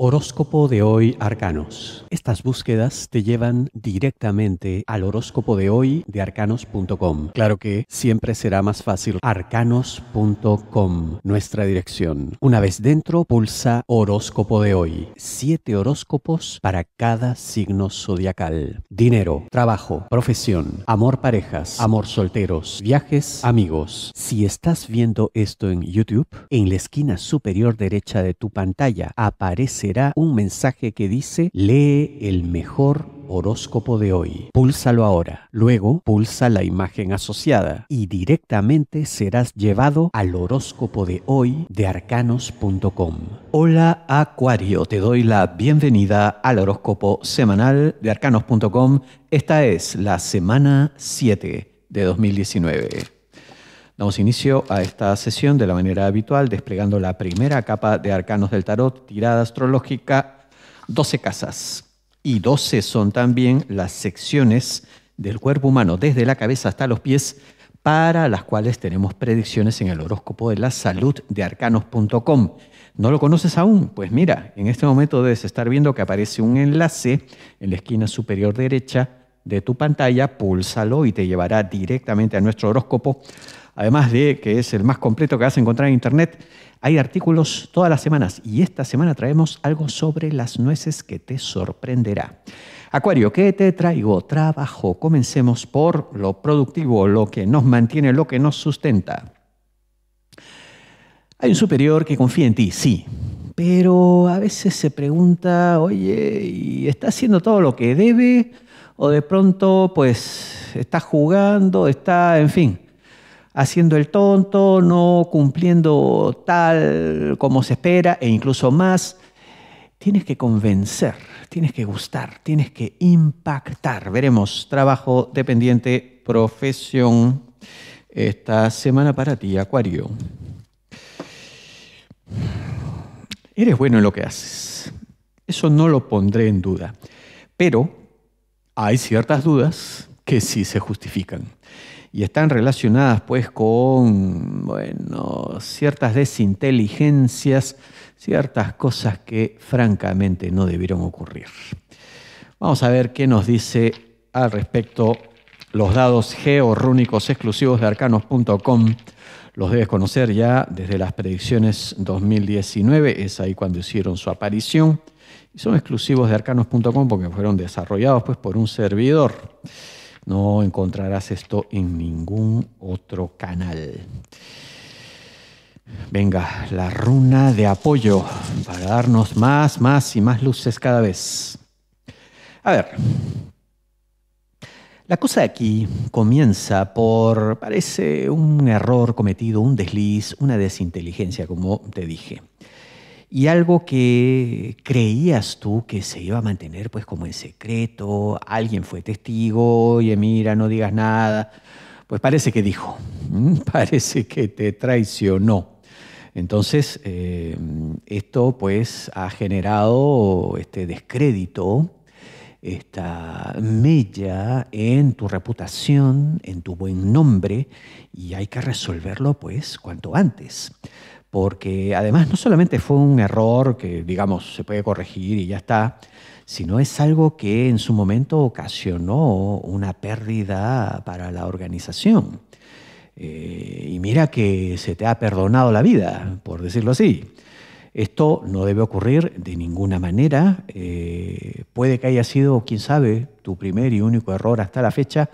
Horóscopo de hoy Arcanos. Estas búsquedas te llevan directamente al horóscopo de hoy de arcanos.com. Claro que siempre será más fácil arcanos.com, nuestra dirección. Una vez dentro, pulsa horóscopo de hoy. Siete horóscopos para cada signo zodiacal. Dinero, trabajo, profesión, amor parejas, amor solteros, viajes, amigos. Si estás viendo esto en YouTube, en la esquina superior derecha de tu pantalla aparece Será un mensaje que dice lee el mejor horóscopo de hoy. Púlsalo ahora. Luego pulsa la imagen asociada y directamente serás llevado al horóscopo de hoy de arcanos.com. Hola Acuario, te doy la bienvenida al horóscopo semanal de arcanos.com. Esta es la semana 7 de 2019. Damos inicio a esta sesión de la manera habitual, desplegando la primera capa de arcanos del tarot, tirada astrológica, 12 casas. Y 12 son también las secciones del cuerpo humano, desde la cabeza hasta los pies, para las cuales tenemos predicciones en el horóscopo de la salud de arcanos.com. ¿No lo conoces aún? Pues mira, en este momento debes estar viendo que aparece un enlace en la esquina superior derecha de tu pantalla, púlsalo y te llevará directamente a nuestro horóscopo además de que es el más completo que vas a encontrar en Internet, hay artículos todas las semanas y esta semana traemos algo sobre las nueces que te sorprenderá. Acuario, ¿qué te traigo? Trabajo. Comencemos por lo productivo, lo que nos mantiene, lo que nos sustenta. Hay un superior que confía en ti, sí, pero a veces se pregunta, oye, está haciendo todo lo que debe? O de pronto, pues, está jugando, está, en fin haciendo el tonto, no cumpliendo tal como se espera e incluso más. Tienes que convencer, tienes que gustar, tienes que impactar. Veremos, trabajo dependiente, profesión, esta semana para ti, Acuario. Eres bueno en lo que haces, eso no lo pondré en duda, pero hay ciertas dudas que sí se justifican y están relacionadas pues con bueno, ciertas desinteligencias, ciertas cosas que francamente no debieron ocurrir. Vamos a ver qué nos dice al respecto los dados georrúnicos exclusivos de arcanos.com. Los debes conocer ya desde las predicciones 2019, es ahí cuando hicieron su aparición. Y son exclusivos de arcanos.com porque fueron desarrollados pues, por un servidor. No encontrarás esto en ningún otro canal. Venga, la runa de apoyo para darnos más, más y más luces cada vez. A ver, la cosa aquí comienza por, parece, un error cometido, un desliz, una desinteligencia, como te dije y algo que creías tú que se iba a mantener pues como en secreto, alguien fue testigo, oye mira, no digas nada, pues parece que dijo, parece que te traicionó. Entonces, eh, esto pues ha generado este descrédito, esta mella en tu reputación, en tu buen nombre, y hay que resolverlo pues cuanto antes porque además no solamente fue un error que, digamos, se puede corregir y ya está, sino es algo que en su momento ocasionó una pérdida para la organización. Eh, y mira que se te ha perdonado la vida, por decirlo así. Esto no debe ocurrir de ninguna manera. Eh, puede que haya sido, quién sabe, tu primer y único error hasta la fecha,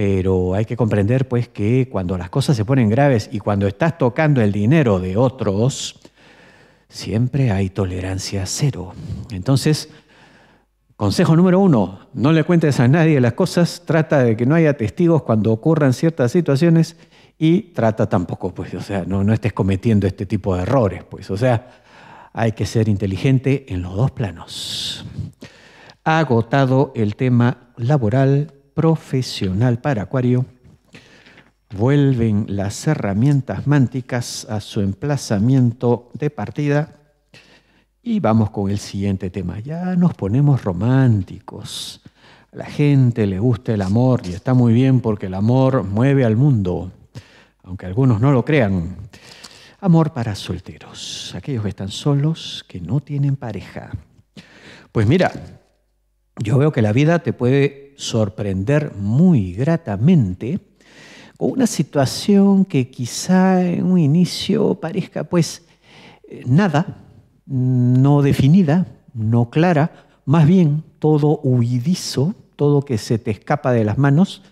pero hay que comprender pues que cuando las cosas se ponen graves y cuando estás tocando el dinero de otros, siempre hay tolerancia cero. Entonces, consejo número uno, no le cuentes a nadie las cosas, trata de que no haya testigos cuando ocurran ciertas situaciones y trata tampoco, pues, o sea, no, no estés cometiendo este tipo de errores, pues, o sea, hay que ser inteligente en los dos planos. agotado el tema laboral profesional para Acuario, vuelven las herramientas mánticas a su emplazamiento de partida y vamos con el siguiente tema. Ya nos ponemos románticos. A la gente le gusta el amor y está muy bien porque el amor mueve al mundo, aunque algunos no lo crean. Amor para solteros, aquellos que están solos, que no tienen pareja. Pues mira, yo veo que la vida te puede sorprender muy gratamente con una situación que quizá en un inicio parezca pues eh, nada, no definida, no clara, más bien todo huidizo, todo que se te escapa de las manos,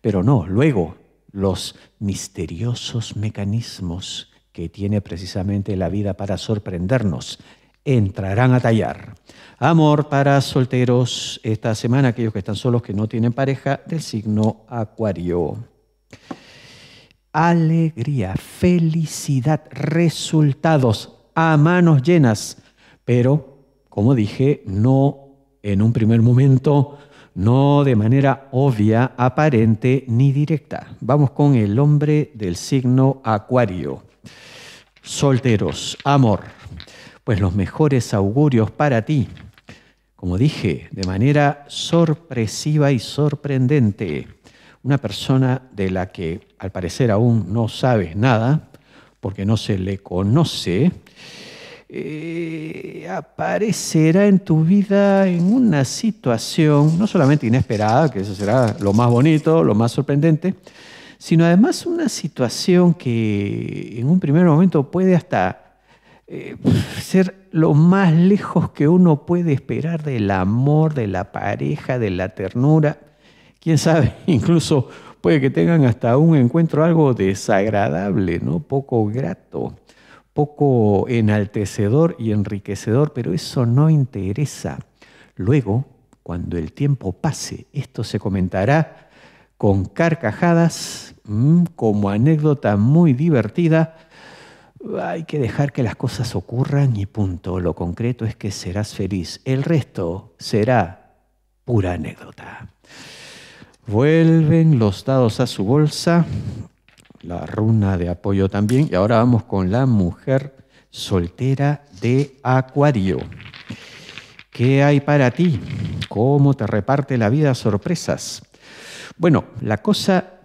pero no, luego los misteriosos mecanismos que tiene precisamente la vida para sorprendernos entrarán a tallar. Amor para solteros esta semana, aquellos que están solos, que no tienen pareja, del signo Acuario. Alegría, felicidad, resultados a manos llenas, pero, como dije, no en un primer momento, no de manera obvia, aparente ni directa. Vamos con el hombre del signo Acuario. Solteros, amor pues los mejores augurios para ti. Como dije, de manera sorpresiva y sorprendente, una persona de la que al parecer aún no sabes nada, porque no se le conoce, eh, aparecerá en tu vida en una situación no solamente inesperada, que eso será lo más bonito, lo más sorprendente, sino además una situación que en un primer momento puede hasta eh, ser lo más lejos que uno puede esperar del amor, de la pareja, de la ternura. Quién sabe, incluso puede que tengan hasta un encuentro algo desagradable, ¿no? Poco grato, poco enaltecedor y enriquecedor, pero eso no interesa. Luego, cuando el tiempo pase, esto se comentará con carcajadas, mm, como anécdota muy divertida hay que dejar que las cosas ocurran y punto. Lo concreto es que serás feliz. El resto será pura anécdota. Vuelven los dados a su bolsa, la runa de apoyo también. Y ahora vamos con la mujer soltera de Acuario. ¿Qué hay para ti? ¿Cómo te reparte la vida sorpresas? Bueno, la cosa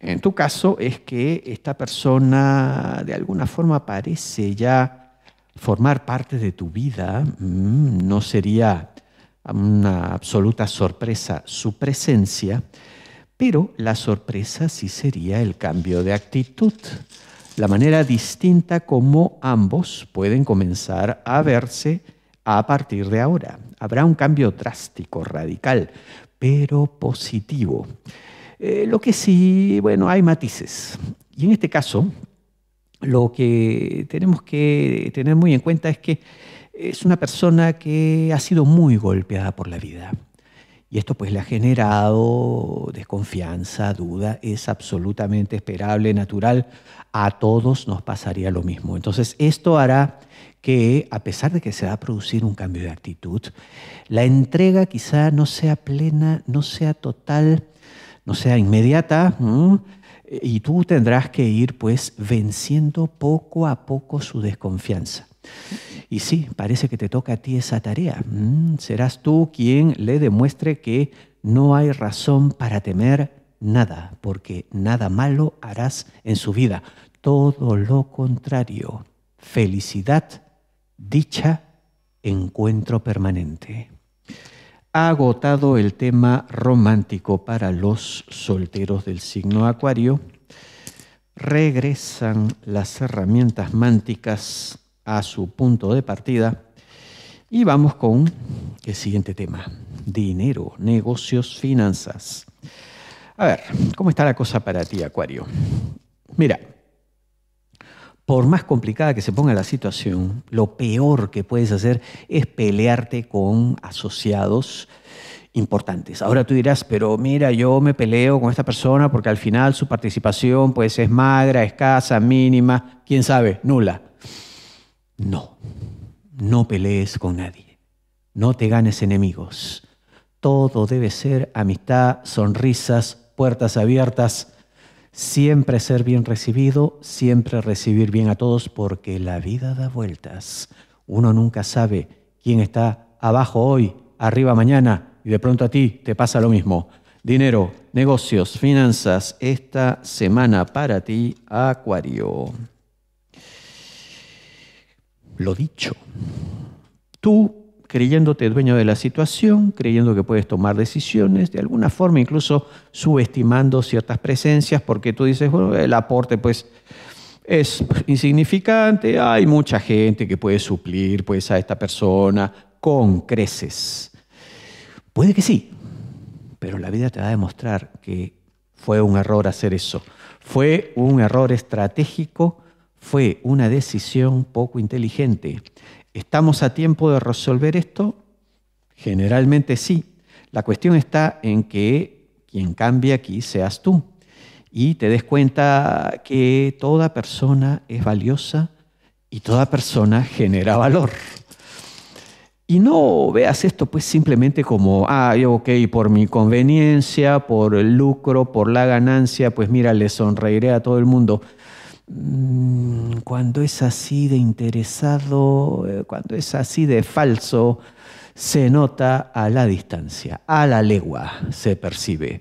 en tu caso es que esta persona de alguna forma parece ya formar parte de tu vida. Mm, no sería una absoluta sorpresa su presencia, pero la sorpresa sí sería el cambio de actitud, la manera distinta como ambos pueden comenzar a verse a partir de ahora. Habrá un cambio drástico, radical, pero positivo. Eh, lo que sí, bueno, hay matices. Y en este caso, lo que tenemos que tener muy en cuenta es que es una persona que ha sido muy golpeada por la vida. Y esto pues le ha generado desconfianza, duda, es absolutamente esperable, natural. A todos nos pasaría lo mismo. Entonces esto hará que, a pesar de que se va a producir un cambio de actitud, la entrega quizá no sea plena, no sea total, no sea inmediata, y tú tendrás que ir pues venciendo poco a poco su desconfianza. Y sí, parece que te toca a ti esa tarea. Serás tú quien le demuestre que no hay razón para temer nada, porque nada malo harás en su vida. Todo lo contrario, felicidad, dicha, encuentro permanente agotado el tema romántico para los solteros del signo Acuario. Regresan las herramientas mánticas a su punto de partida. Y vamos con el siguiente tema, dinero, negocios, finanzas. A ver, ¿cómo está la cosa para ti, Acuario? Mira, por más complicada que se ponga la situación, lo peor que puedes hacer es pelearte con asociados importantes. Ahora tú dirás, pero mira, yo me peleo con esta persona porque al final su participación pues es magra, escasa, mínima, quién sabe, nula. No, no pelees con nadie. No te ganes enemigos. Todo debe ser amistad, sonrisas, puertas abiertas, Siempre ser bien recibido, siempre recibir bien a todos, porque la vida da vueltas. Uno nunca sabe quién está abajo hoy, arriba mañana, y de pronto a ti te pasa lo mismo. Dinero, negocios, finanzas, esta semana para ti, Acuario. Lo dicho, tú creyéndote dueño de la situación, creyendo que puedes tomar decisiones, de alguna forma incluso subestimando ciertas presencias porque tú dices, bueno, el aporte pues es insignificante, hay mucha gente que puede suplir pues a esta persona con creces. Puede que sí, pero la vida te va a demostrar que fue un error hacer eso. Fue un error estratégico fue una decisión poco inteligente. ¿Estamos a tiempo de resolver esto? Generalmente sí. La cuestión está en que quien cambie aquí seas tú y te des cuenta que toda persona es valiosa y toda persona genera valor. Y no veas esto pues simplemente como, ah, ok, por mi conveniencia, por el lucro, por la ganancia, pues mira, le sonreiré a todo el mundo. Mm, cuando es así de interesado, eh, cuando es así de falso, se nota a la distancia, a la legua se percibe.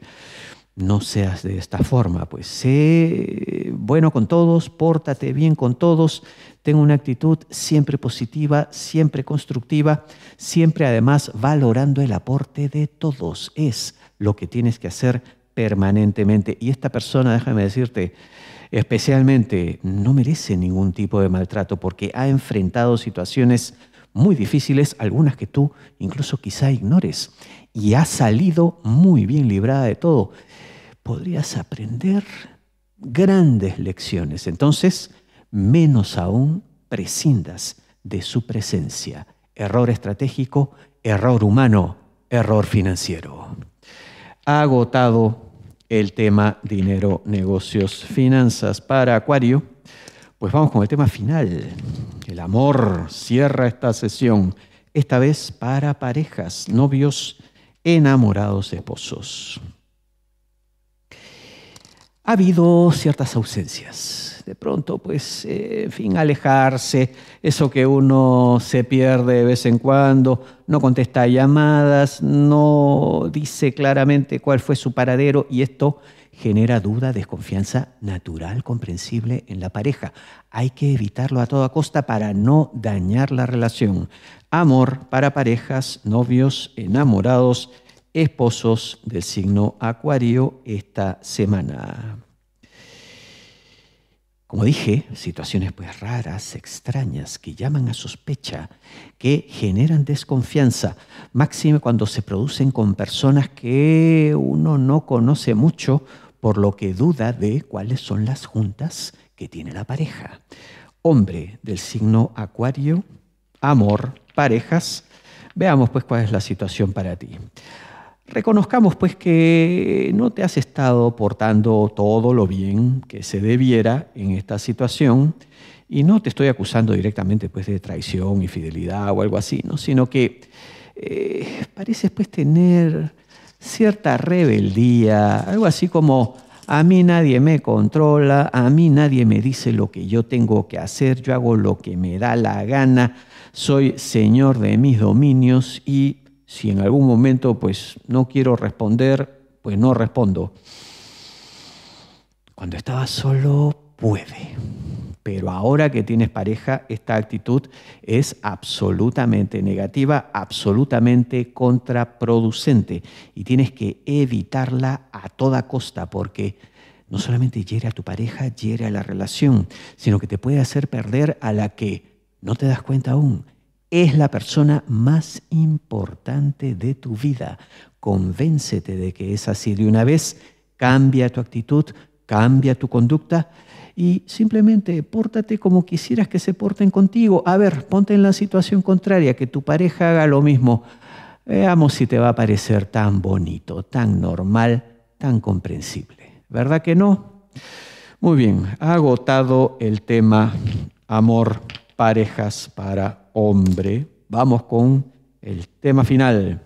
No seas de esta forma, pues sé eh, bueno con todos, pórtate bien con todos, ten una actitud siempre positiva, siempre constructiva, siempre además valorando el aporte de todos. Es lo que tienes que hacer permanentemente. Y esta persona, déjame decirte, especialmente no merece ningún tipo de maltrato porque ha enfrentado situaciones muy difíciles, algunas que tú incluso quizá ignores, y ha salido muy bien librada de todo. Podrías aprender grandes lecciones. Entonces, menos aún prescindas de su presencia. Error estratégico, error humano, error financiero. ha Agotado el tema dinero, negocios, finanzas. Para Acuario, pues vamos con el tema final. El amor cierra esta sesión, esta vez para parejas, novios, enamorados, esposos. Ha habido ciertas ausencias de pronto, pues, eh, en fin, alejarse, eso que uno se pierde de vez en cuando, no contesta llamadas, no dice claramente cuál fue su paradero y esto genera duda, desconfianza natural, comprensible en la pareja. Hay que evitarlo a toda costa para no dañar la relación. Amor para parejas, novios, enamorados, esposos del signo Acuario esta semana. Como dije, situaciones pues raras, extrañas, que llaman a sospecha, que generan desconfianza, máxime cuando se producen con personas que uno no conoce mucho, por lo que duda de cuáles son las juntas que tiene la pareja. Hombre del signo Acuario, amor, parejas. Veamos pues cuál es la situación para ti reconozcamos pues que no te has estado portando todo lo bien que se debiera en esta situación y no te estoy acusando directamente pues de traición, infidelidad o algo así, ¿no? sino que parece eh, pareces pues tener cierta rebeldía, algo así como a mí nadie me controla, a mí nadie me dice lo que yo tengo que hacer, yo hago lo que me da la gana, soy señor de mis dominios y si en algún momento pues no quiero responder, pues no respondo. Cuando estaba solo, puede. Pero ahora que tienes pareja, esta actitud es absolutamente negativa, absolutamente contraproducente. Y tienes que evitarla a toda costa porque no solamente hiere a tu pareja, hiere a la relación, sino que te puede hacer perder a la que no te das cuenta aún, es la persona más importante de tu vida. Convéncete de que es así de una vez, cambia tu actitud, cambia tu conducta y simplemente pórtate como quisieras que se porten contigo. A ver, ponte en la situación contraria, que tu pareja haga lo mismo. Veamos si te va a parecer tan bonito, tan normal, tan comprensible. ¿Verdad que no? Muy bien, ha agotado el tema amor, parejas para hombre. Vamos con el tema final.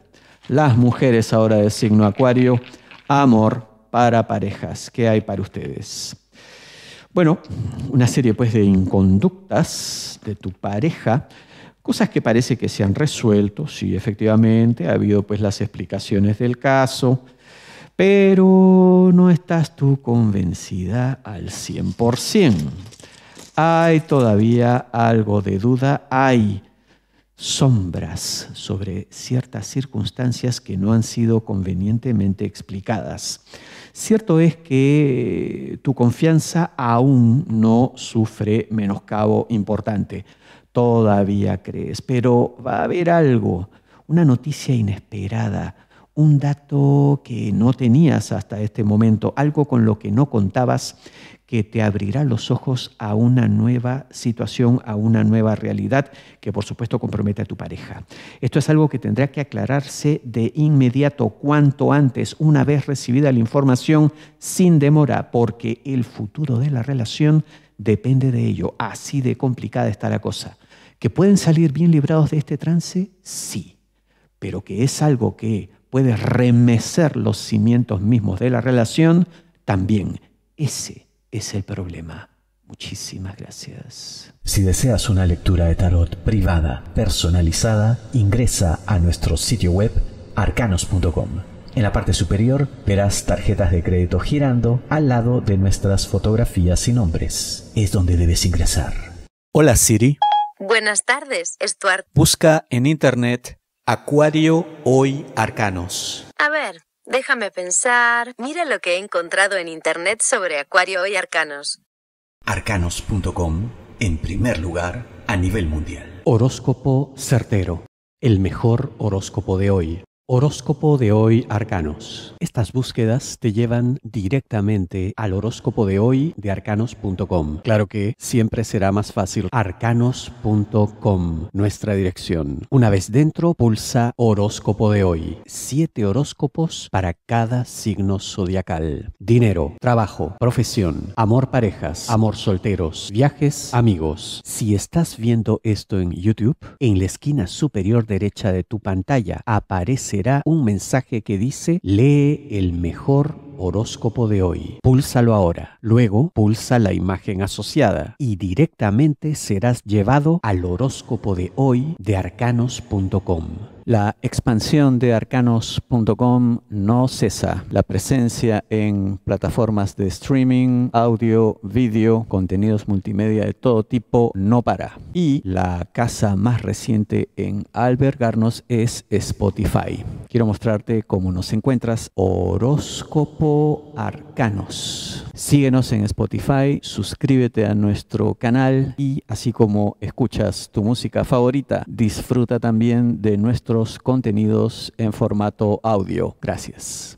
Las mujeres ahora de signo acuario, amor para parejas. ¿Qué hay para ustedes? Bueno, una serie pues de inconductas de tu pareja, cosas que parece que se han resuelto, sí, efectivamente, ha habido pues las explicaciones del caso, pero no estás tú convencida al 100% hay todavía algo de duda, hay sombras sobre ciertas circunstancias que no han sido convenientemente explicadas. Cierto es que eh, tu confianza aún no sufre menoscabo importante, todavía crees, pero va a haber algo, una noticia inesperada, un dato que no tenías hasta este momento, algo con lo que no contabas, que te abrirá los ojos a una nueva situación, a una nueva realidad que por supuesto compromete a tu pareja. Esto es algo que tendrá que aclararse de inmediato, cuanto antes, una vez recibida la información, sin demora, porque el futuro de la relación depende de ello. Así de complicada está la cosa. ¿Que pueden salir bien librados de este trance? Sí, pero que es algo que puede remecer los cimientos mismos de la relación, también ese es el problema. Muchísimas gracias. Si deseas una lectura de tarot privada, personalizada, ingresa a nuestro sitio web arcanos.com. En la parte superior verás tarjetas de crédito girando al lado de nuestras fotografías y nombres. Es donde debes ingresar. Hola Siri. Buenas tardes, Stuart. Busca en internet Acuario hoy Arcanos. A ver, déjame pensar. Mira lo que he encontrado en internet sobre Acuario hoy Arcanos. Arcanos.com, en primer lugar, a nivel mundial. Horóscopo certero. El mejor horóscopo de hoy. Horóscopo de hoy Arcanos. Estas búsquedas te llevan directamente al horóscopo de hoy de arcanos.com. Claro que siempre será más fácil arcanos.com, nuestra dirección. Una vez dentro, pulsa horóscopo de hoy. Siete horóscopos para cada signo zodiacal. Dinero, trabajo, profesión, amor parejas, amor solteros, viajes, amigos. Si estás viendo esto en YouTube, en la esquina superior derecha de tu pantalla aparece Será un mensaje que dice, lee el mejor horóscopo de hoy. Púlsalo ahora. Luego pulsa la imagen asociada y directamente serás llevado al horóscopo de hoy de arcanos.com. La expansión de arcanos.com no cesa. La presencia en plataformas de streaming, audio, vídeo, contenidos multimedia de todo tipo no para. Y la casa más reciente en albergarnos es Spotify. Quiero mostrarte cómo nos encuentras horóscopo arcanos. Síguenos en Spotify, suscríbete a nuestro canal y así como escuchas tu música favorita, disfruta también de nuestros contenidos en formato audio. Gracias.